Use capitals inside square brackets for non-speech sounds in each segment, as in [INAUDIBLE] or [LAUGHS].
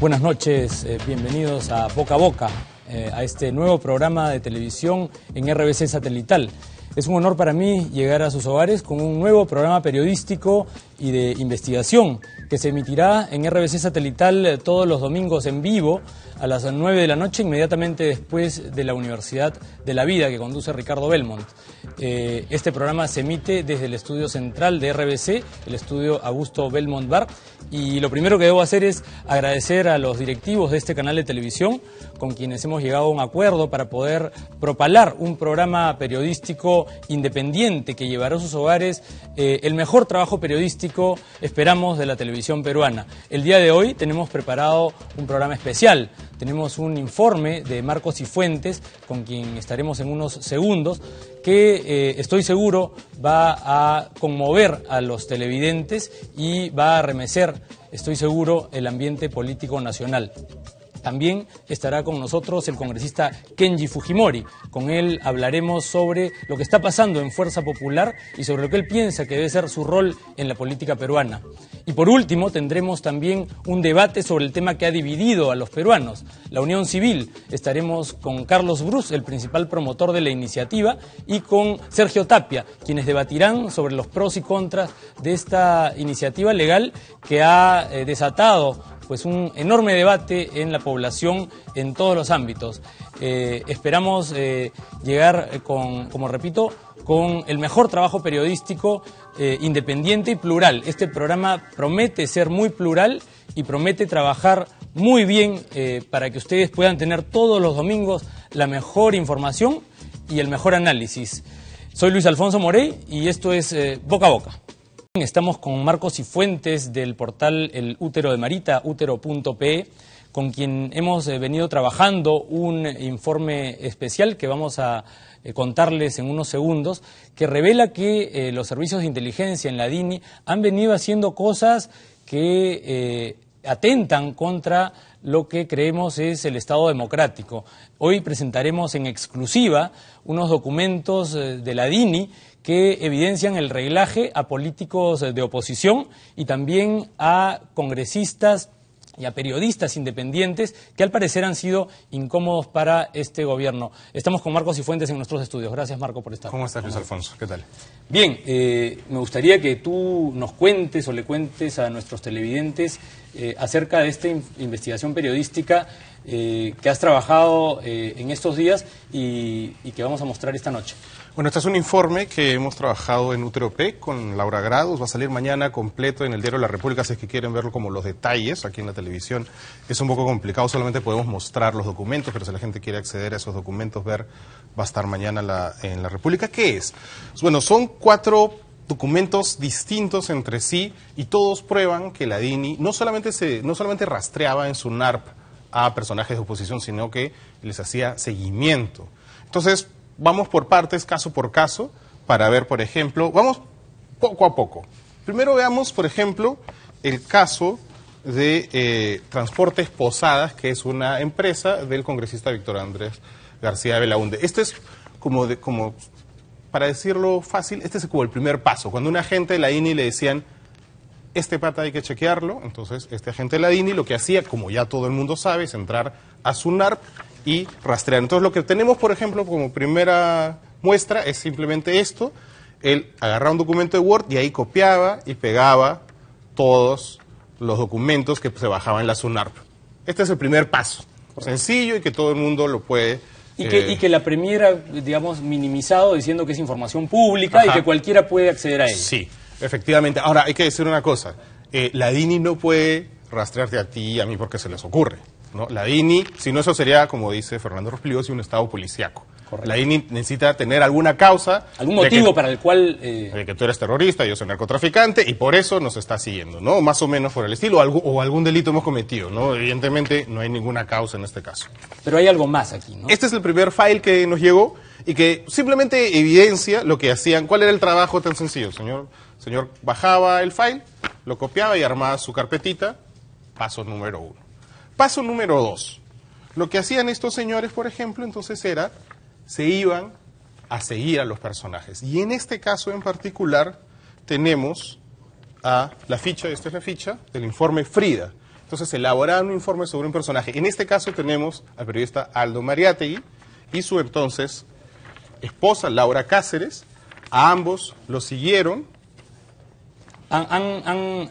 Buenas noches, eh, bienvenidos a Boca a Boca, eh, a este nuevo programa de televisión en RBC Satelital. Es un honor para mí llegar a sus hogares con un nuevo programa periodístico y de investigación, que se emitirá en RBC satelital eh, todos los domingos en vivo a las 9 de la noche, inmediatamente después de la Universidad de la Vida que conduce Ricardo Belmont. Eh, este programa se emite desde el estudio central de RBC, el estudio Augusto Belmont Bar, y lo primero que debo hacer es agradecer a los directivos de este canal de televisión con quienes hemos llegado a un acuerdo para poder propalar un programa periodístico independiente que llevará a sus hogares eh, el mejor trabajo periodístico esperamos de la televisión peruana. El día de hoy tenemos preparado un programa especial. Tenemos un informe de Marcos y Fuentes, con quien estaremos en unos segundos, que eh, estoy seguro va a conmover a los televidentes y va a remecer, estoy seguro, el ambiente político nacional. También estará con nosotros el congresista Kenji Fujimori. Con él hablaremos sobre lo que está pasando en Fuerza Popular y sobre lo que él piensa que debe ser su rol en la política peruana. Y por último, tendremos también un debate sobre el tema que ha dividido a los peruanos, la unión civil. Estaremos con Carlos Bruce, el principal promotor de la iniciativa, y con Sergio Tapia, quienes debatirán sobre los pros y contras de esta iniciativa legal que ha eh, desatado pues un enorme debate en la población en todos los ámbitos. Eh, esperamos eh, llegar eh, con, como repito, con el mejor trabajo periodístico independiente y plural. Este programa promete ser muy plural y promete trabajar muy bien para que ustedes puedan tener todos los domingos la mejor información y el mejor análisis. Soy Luis Alfonso Morey y esto es Boca a Boca. Estamos con Marcos y Fuentes del portal El Útero de Marita, útero.pe, con quien hemos eh, venido trabajando un informe especial que vamos a eh, contarles en unos segundos, que revela que eh, los servicios de inteligencia en la DINI han venido haciendo cosas que atentan contra lo que creemos es el Estado democrático. Hoy presentaremos en exclusiva unos documentos de la DINI que evidencian el reglaje a políticos eh, de oposición y también a congresistas y a periodistas independientes que al parecer han sido incómodos para este gobierno. Estamos con Marcos y Fuentes en nuestros estudios. Gracias, Marco, por estar. ¿Cómo estás, Luis Alfonso? ¿Qué tal? Bien, eh, me gustaría que tú nos cuentes o le cuentes a nuestros televidentes eh, acerca de esta investigación periodística que has trabajado en estos días y que vamos a mostrar esta noche. Bueno, este es un informe que hemos trabajado en UTROP con Laura Grados. Va a salir mañana completo en el Diario la República, si es que quieren verlo como los detalles aquí en la televisión. Es un poco complicado, solamente podemos mostrar los documentos, pero si la gente quiere acceder a esos documentos, ver, va a estar mañana la, en la República. ¿Qué es? Bueno, son cuatro documentos distintos entre sí y todos prueban que la DINI no solamente, se, no solamente rastreaba en su NARP a personajes de oposición, sino que les hacía seguimiento. Entonces, vamos por partes, caso por caso, para ver, por ejemplo, vamos poco a poco. Primero veamos, por ejemplo, el caso de eh, Transportes Posadas, que es una empresa del congresista Víctor Andrés García Belaunde. Este es como, de, como para decirlo fácil, este es como el primer paso. Cuando un agente de la INI le decían, este pata hay que chequearlo, entonces este agente de la INI lo que hacía, como ya todo el mundo sabe, es entrar a su NARP y rastrear. Entonces lo que tenemos, por ejemplo, como primera muestra es simplemente esto. Él agarraba un documento de Word y ahí copiaba y pegaba todos los documentos que se bajaban en la SUNARP. Este es el primer paso, sencillo y que todo el mundo lo puede y que, eh, la primera, digamos, minimizado diciendo que es información pública y que cualquiera puede acceder a él. Sí, efectivamente. Ahora, hay que decir una cosa. Eh, la DINI no puede rastrearte a ti y a mí porque se les ocurre. La DINI, si no eso sería, como dice Fernando Rospigliosi, un Estado policiaco. La INI necesita tener alguna causa. Algún motivo para el cual. Eh, que tú eres terrorista, yo soy narcotraficante y por eso nos está siguiendo, ¿no? Más o menos por el estilo, o algún, delito hemos cometido, ¿no? Evidentemente no hay ninguna causa en este caso. Pero hay algo más aquí, ¿no? Este es el primer file que nos llegó y que simplemente evidencia lo que hacían. ¿Cuál era el trabajo tan sencillo? Señor, señor bajaba el file, lo copiaba y armaba su carpetita. Paso número uno. Paso número dos. Lo que hacían estos señores, por ejemplo, entonces era, se iban a seguir a los personajes. Y en este caso en particular tenemos a la ficha, esta es la ficha, del informe Frida. Entonces elaboraban un informe sobre un personaje. En este caso tenemos al periodista Aldo Mariategui y su entonces esposa Laura Cáceres. A ambos los siguieron. Han,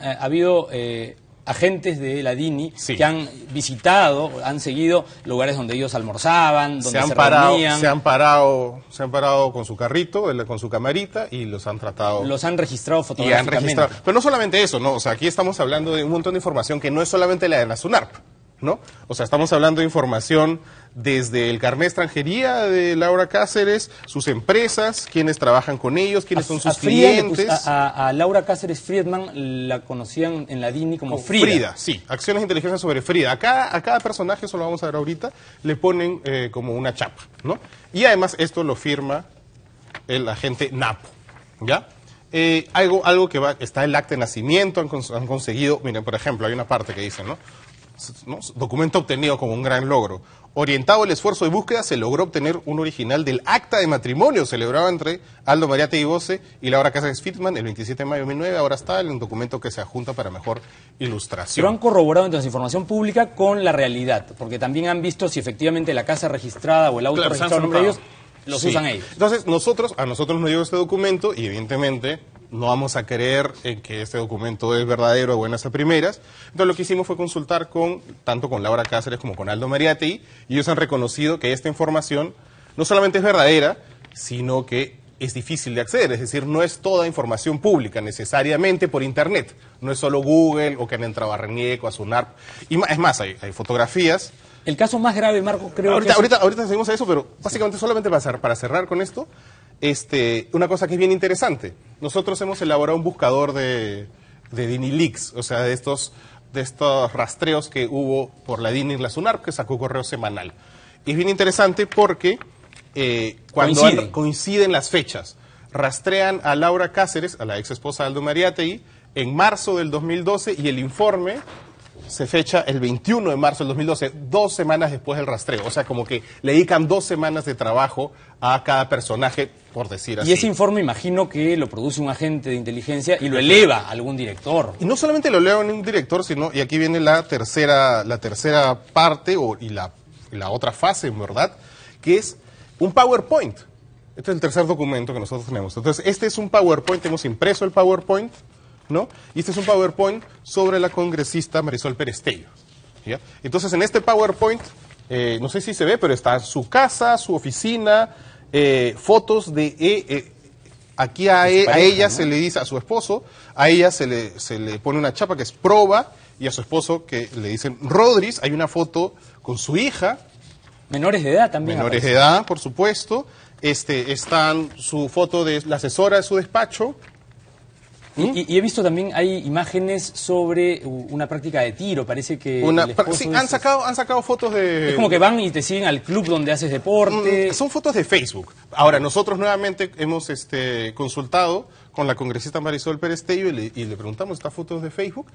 eh, habido eh, agentes de la DINI que han visitado, han seguido lugares donde ellos almorzaban, donde se, han parado, reunían. Se han, parado, se han parado con su carrito, con su camarita y los han tratado. Los han registrado fotográficamente. Pero no solamente eso, ¿no? O sea, aquí estamos hablando de un montón de información que no es solamente la de la SUNARP. ¿no? O sea, estamos hablando de información desde el carnet extranjería de Laura Cáceres, sus empresas, quienes trabajan con ellos, quiénes son sus clientes. A, Laura Cáceres Friedman la conocían en la DINI como, oh, Frida. sí. Acciones inteligentes sobre Frida. A cada, personaje, eso lo vamos a ver ahorita, le ponen eh, como una chapa, ¿no? Y además esto lo firma el agente Napo, ¿ya? Eh, algo, algo que va, está el acta de nacimiento, han, han, conseguido, miren, por ejemplo, hay una parte que dice, ¿no? documento obtenido como un gran logro. Orientado el esfuerzo de búsqueda, se logró obtener un original del acta de matrimonio celebrado entre Aldo Mariate y Bose y Laura Casas Fittman el 27 de mayo de 2009. Ahora está en el documento que se adjunta para mejor ilustración. Pero han corroborado entonces información pública con la realidad, porque también han visto si efectivamente la casa registrada o el auto registrado ellos los usan ellos. Entonces, nosotros, a nosotros nos llegó este documento y evidentemente no vamos a creer en que este documento es verdadero a buenas a primeras. Entonces lo que hicimos fue consultar tanto con Laura Cáceres como con Aldo Mariati, y ellos han reconocido que esta información no solamente es verdadera, sino que es difícil de acceder, es decir, no es toda información pública necesariamente por Internet, no es solo Google o que han entrado a Renieco, a Sunarp, y es más, hay, fotografías. El caso más grave, Marco, creo que... Es... Ahorita, ahorita seguimos a eso, pero básicamente solamente para cerrar con esto, este, una cosa que es bien interesante. Nosotros hemos elaborado un buscador de, de DiniLeaks, o sea, de estos, de estos rastreos que hubo por la DINI y la SUNAR, que sacó correo semanal. Y es bien interesante porque eh, cuando coinciden las fechas, rastrean a Laura Cáceres, a la ex esposa de Aldo Mariategui, en marzo del 2012 y el informe se fecha el 21 de marzo del 2012, dos semanas después del rastreo. O sea, como que le dedican dos semanas de trabajo a cada personaje, por decir así. Y ese informe imagino que lo produce un agente de inteligencia y lo eleva a algún director. Y no solamente lo eleva a un director, sino, y aquí viene la tercera, la tercera parte o, y la, otra fase, en verdad, que es un PowerPoint. Este es el tercer documento que nosotros tenemos. Entonces, este es un PowerPoint, hemos impreso el PowerPoint y este es un PowerPoint sobre la congresista Marisol Perestello. ¿ya? Entonces, en este PowerPoint, eh, no sé si se ve, pero está su casa, su oficina, eh, fotos de... Eh, aquí a, e, ella se le dice, a su esposo, a ella se le, se le pone una chapa que es proba, y a su esposo que le dicen Rodríguez. Hay una foto con su hija. Menores de edad también. Menores de edad, por supuesto. Este, están su foto de la asesora de su despacho, ¿Mm? Y, he visto también, hay imágenes sobre una práctica de tiro, parece que... sí, han, sacado, han sacado fotos de... Es como que van y te siguen al club donde haces deporte. Mm, son fotos de Facebook. Ahora, nosotros nuevamente hemos este, consultado con la congresista Marisol Pérez Tello y le, preguntamos, ¿estas fotos de Facebook?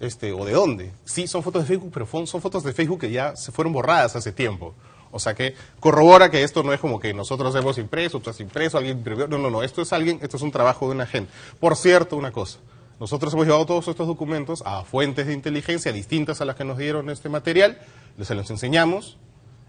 Este, ¿O de dónde? Sí, son fotos de Facebook, pero son fotos de Facebook que ya se fueron borradas hace tiempo. O sea que corrobora que esto no es como que nosotros hemos impreso, tú has impreso, alguien No, no, no. Esto es alguien, esto es un trabajo de una gente. Por cierto, una cosa. Nosotros hemos llevado todos estos documentos a fuentes de inteligencia distintas a las que nos dieron este material, Les los enseñamos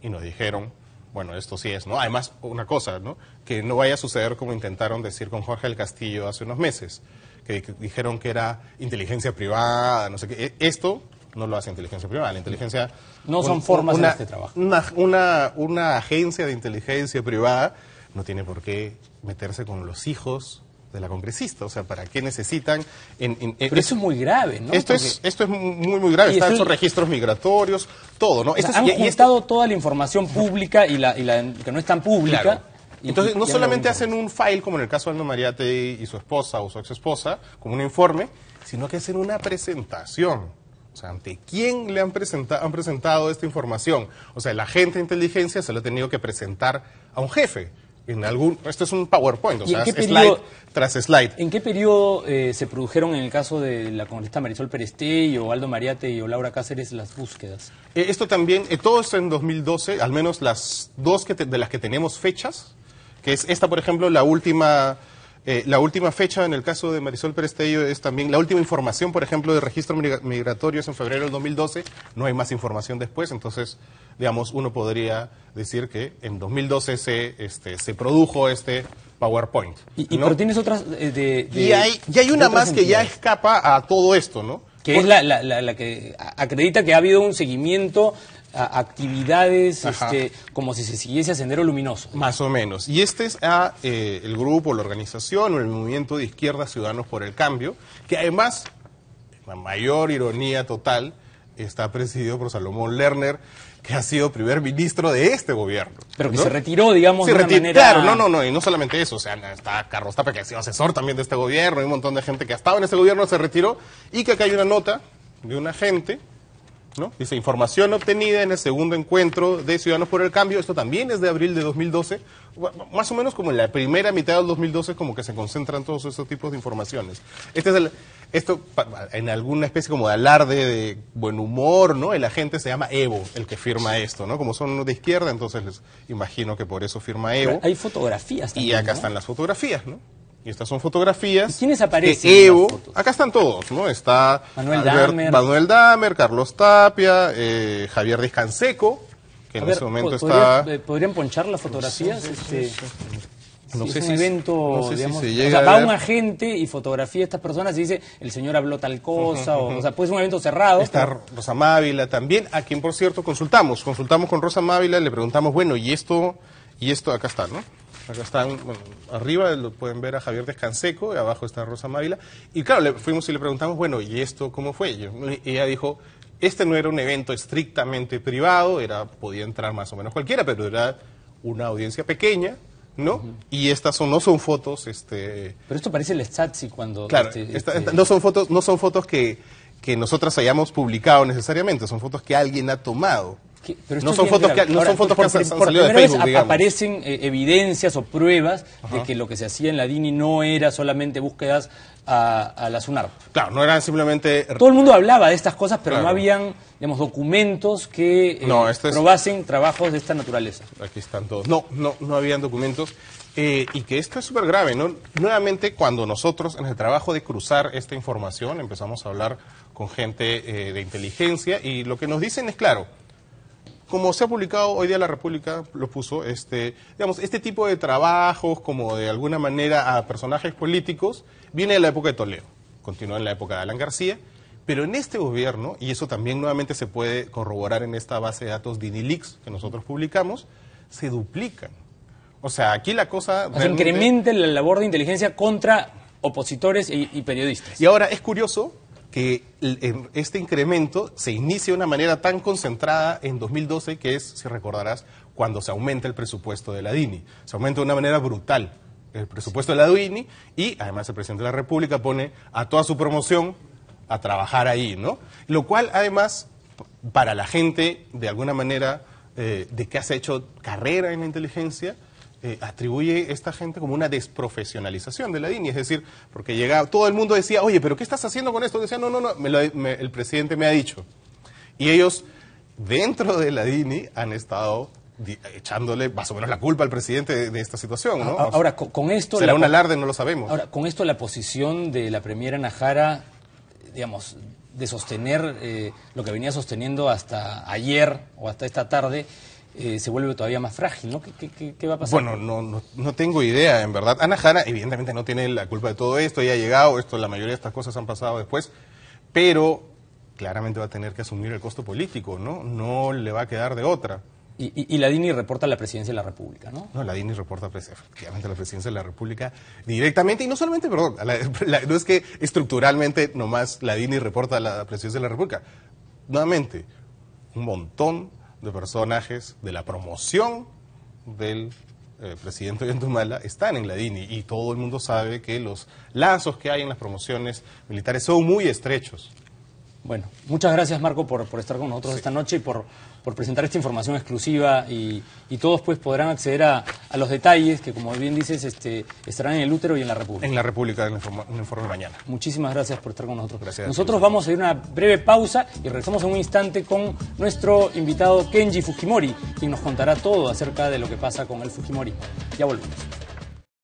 y nos dijeron, bueno, esto sí es, ¿no? Además, una cosa, ¿no? Que no vaya a suceder como intentaron decir con Jorge del Castillo hace unos meses, que dijeron que era inteligencia privada, no sé qué. E-, esto no lo hace inteligencia privada. La inteligencia. No son formas de este trabajo. Una, una, agencia de inteligencia privada no tiene por qué meterse con los hijos de la congresista. O sea, ¿para qué necesitan? En, Pero eso es muy grave, ¿no? Esto, es, esto es muy, muy grave. Están esos registros migratorios, todo, ¿no? y toda la información pública y la, y la que no es tan pública. Entonces, no solamente hacen un file, como en el caso de Alma Mariate y su esposa o su ex esposa, como un informe, sino que hacen una presentación o sea, ¿ante quién le han, han presentado esta información? O sea, la agente de inteligencia se lo ha tenido que presentar a un jefe. En algún, esto es un PowerPoint, o sea, slide tras slide. ¿En qué periodo eh, se produjeron en el caso de la congresista Marisol y Aldo Mariate y o Laura Cáceres las búsquedas? Eh, esto también, eh, todo esto en 2012, al menos las dos de las que tenemos fechas, que es esta, por ejemplo, la última eh, la última fecha en el caso de Marisol Perestello es también la última información, por ejemplo, de registro migratorio es en febrero del 2012, no hay más información después, entonces, digamos, uno podría decir que en 2012 se, este, se produjo este PowerPoint. Y, pero tienes otras eh, Y hay, una más que ya escapa a todo esto, ¿no? Que es la que acredita que ha habido un seguimiento actividades este, como si se siguiese a Sendero Luminoso. Más o menos. Y este es a, eh, el grupo, la organización o el movimiento de izquierda Ciudadanos por el Cambio, que además, la mayor ironía total, está presidido por Salomón Lerner, que ha sido primer ministro de este gobierno. Pero que se retiró, digamos, de manera... Claro, no, no, no, y no solamente eso, o sea, está Carlos Tapa, que ha sido asesor también de este gobierno, hay un montón de gente que ha estado en este gobierno, se retiró, y que acá hay una nota de un agente, ¿no? Dice, información obtenida en el segundo encuentro de Ciudadanos por el Cambio, esto también es de abril de 2012, más o menos como en la primera mitad del 2012 como que se concentran todos esos tipos de informaciones. Este es el, esto en alguna especie como de alarde de buen humor, ¿no? El agente se llama Evo, el que firma esto, ¿no? Como son de izquierda, entonces les imagino que por eso firma Evo. hay fotografías también. Y acá están las fotografías, ¿no? Y estas son fotografías. ¿Quiénes aparecen? Evo. Acá están todos, ¿no? Está Manuel, Damer. Carlos Tapia, eh, Javier Descanseco, que en ese momento está. Eh, ¿Podrían ponchar las fotografías? no sé es un evento, digamos, se o sea, va un agente y fotografía a estas personas y dice, el señor habló tal cosa, o, sea, puede un evento cerrado. Está Rosa Mávila también, a quien, por cierto, consultamos. Consultamos con Rosa Mávila, le preguntamos, bueno, y esto, y esto acá está, ¿no? Acá están, arriba lo pueden ver a Javier Descanseco, y abajo está Rosa Mávila. Y claro, le fuimos y le preguntamos, bueno, ¿y esto cómo fue? Y ella dijo, este no era un evento estrictamente privado, era, podía entrar más o menos cualquiera, pero era una audiencia pequeña, ¿no? Y estas son, no son fotos, este... Pero esto parece el Statsi cuando... Claro, este, este no son fotos, no son fotos que, que nosotras hayamos publicado necesariamente, son fotos que alguien ha tomado no, son fotos, que, no son fotos por, aparecen eh, evidencias o pruebas de que lo que se hacía en la DINI no era solamente búsquedas a, la Sunar. Claro, no eran simplemente... Todo el mundo hablaba de estas cosas, pero no habían, digamos, documentos que eh, no, probasen trabajos de esta naturaleza. Aquí están todos. No, no, no habían documentos. Eh, y que esto es súper grave, ¿no? Nuevamente, cuando nosotros, en el trabajo de cruzar esta información, empezamos a hablar con gente de inteligencia y lo que nos dicen es, claro, como se ha publicado hoy día la República lo puso, este, digamos, este tipo de trabajos como de alguna manera a personajes políticos viene de la época de Toledo, continúa en la época de Alan García, pero en este gobierno, y eso también nuevamente se puede corroborar en esta base de datos de que nosotros publicamos, se duplican. O sea, aquí la cosa... Se incrementa la labor de inteligencia contra opositores y periodistas. Y ahora es curioso que em, este incremento se inicia de una manera tan concentrada en 2012 que es, si recordarás, cuando se aumenta el presupuesto de la DINI. Se aumenta de una manera brutal el presupuesto de la DINI y además el presidente de la República pone a toda su promoción a trabajar ahí, ¿no? Lo cual además para la gente de alguna manera eh, de que has hecho carrera en la inteligencia eh, atribuye esta gente como una desprofesionalización de la DINI, es decir, porque llegaba, todo el mundo decía, oye, pero ¿qué estás haciendo con esto? decía, no, no, no, el presidente me ha dicho. Y ellos, dentro de la DINI, han estado echándole más o menos la culpa al presidente de, esta situación. Ahora, con, esto... Será un alarde, no lo sabemos. Ahora, con esto la posición de la premiera Najara, digamos, de sostener eh, lo que venía sosteniendo hasta ayer o hasta esta tarde, eh, se vuelve todavía más frágil, ¿no? ¿Qué, qué, qué va a pasar? Bueno, no, no, no, tengo idea, en verdad. Ana Jara, evidentemente, no tiene la culpa de todo esto, ya ha llegado, esto, la mayoría de estas cosas han pasado después, pero claramente va a tener que asumir el costo político, ¿no? No le va a quedar de otra. Y, y, la DINI reporta a la presidencia de la República, ¿no? No, la DINI reporta efectivamente a la presidencia de la República directamente, y no solamente, perdón, [LAUGHS] no es que estructuralmente nomás la DINI reporta a la presidencia de la República. Nuevamente, un montón de personajes de la promoción del eh, presidente Ventumala están en la y todo el mundo sabe que los lazos que hay en las promociones militares son muy estrechos. Bueno, muchas gracias Marco por, por estar con nosotros esta noche y por, presentar esta información exclusiva y, todos pues podrán acceder a, los detalles que como bien dices este, estarán en el útero y en la República. En la República en el informe, informe, mañana. Muchísimas gracias por estar con nosotros. Gracias nosotros vamos a ir a una breve pausa y regresamos en un instante con nuestro invitado Kenji Fujimori, quien nos contará todo acerca de lo que pasa con el Fujimori. Ya volvemos.